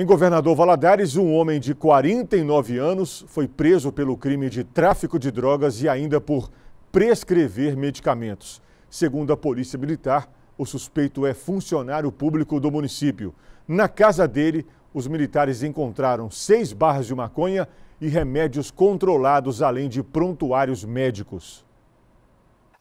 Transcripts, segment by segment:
Em Governador Valadares, um homem de 49 anos foi preso pelo crime de tráfico de drogas e ainda por prescrever medicamentos. Segundo a Polícia Militar, o suspeito é funcionário público do município. Na casa dele, os militares encontraram seis barras de maconha e remédios controlados, além de prontuários médicos.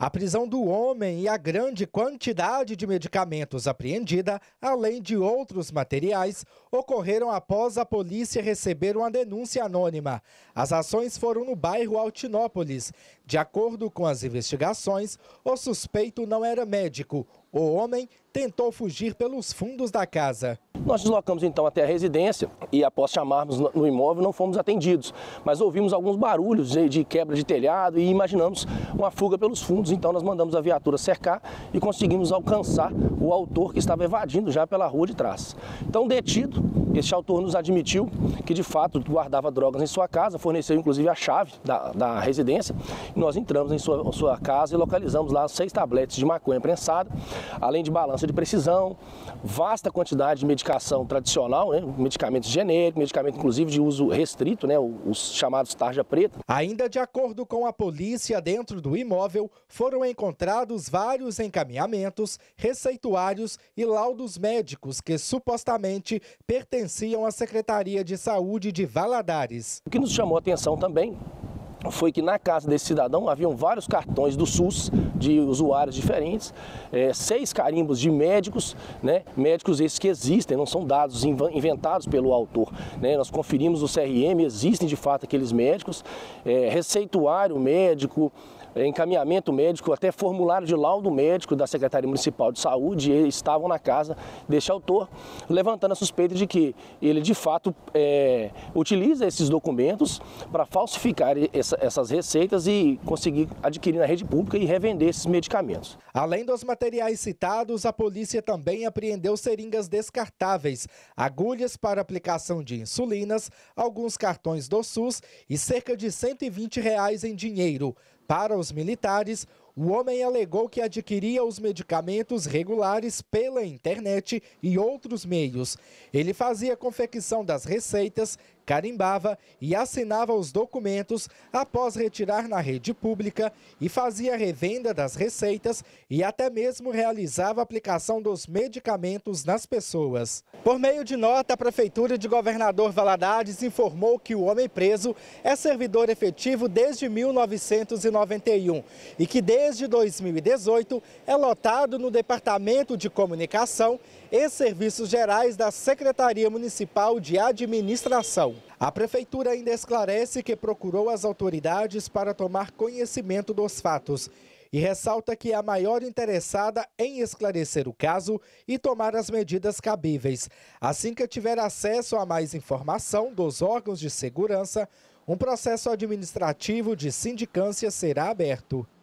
A prisão do homem e a grande quantidade de medicamentos apreendida, além de outros materiais, ocorreram após a polícia receber uma denúncia anônima. As ações foram no bairro Altinópolis. De acordo com as investigações, o suspeito não era médico. O homem tentou fugir pelos fundos da casa. Nós deslocamos então até a residência e após chamarmos no imóvel não fomos atendidos, mas ouvimos alguns barulhos eh, de, quebra de telhado e imaginamos uma fuga pelos fundos, então nós mandamos a viatura cercar e conseguimos alcançar o autor que estava evadindo já pela rua de trás. Então detido, este autor nos admitiu que de fato guardava drogas em sua casa, forneceu inclusive a chave da, da residência. nós entramos em sua, sua, casa e localizamos lá seis tabletes de maconha prensada, além de balança de precisão, vasta quantidade de medicação tradicional, né, medicamentos genéricos, medicamento inclusive de uso restrito, né, os chamados tarja preta. Ainda de acordo com a polícia, dentro do imóvel foram encontrados vários encaminhamentos, receituários e laudos médicos que supostamente pertenciam pertenciam à Secretaria de Saúde de Valadares. O que nos chamou a atenção também foi que na casa desse cidadão haviam vários cartões do SUS de usuários diferentes, é, seis carimbos de médicos, né, médicos esses que existem, não são dados inventados pelo autor. Né, nós conferimos o CRM, existem de fato aqueles médicos, é, receituário médico, encaminhamento médico, até formulário de laudo médico da Secretaria Municipal de Saúde estavam na casa deste autor, levantando a suspeita de que ele de fato é, utiliza esses documentos para falsificar essa, essas receitas e conseguir adquirir na rede pública e revender esses medicamentos. Além dos materiais citados, a polícia também apreendeu seringas descartáveis, agulhas para aplicação de insulinas, alguns cartões do SUS e cerca de 120 reais em dinheiro. Para os militares, o homem alegou que adquiria os medicamentos regulares pela internet e outros meios. Ele fazia confecção das receitas carimbava e assinava os documentos após retirar na rede pública e fazia revenda das receitas e até mesmo realizava aplicação dos medicamentos nas pessoas. Por meio de nota, a Prefeitura de Governador Valadares informou que o homem preso é servidor efetivo desde 1991 e que desde 2018 é lotado no Departamento de Comunicação e Serviços Gerais da Secretaria Municipal de Administração. A prefeitura ainda esclarece que procurou as autoridades para tomar conhecimento dos fatos e ressalta que é a maior interessada em esclarecer o caso e tomar as medidas cabíveis. Assim que tiver acesso a mais informação dos órgãos de segurança, um processo administrativo de sindicância será aberto.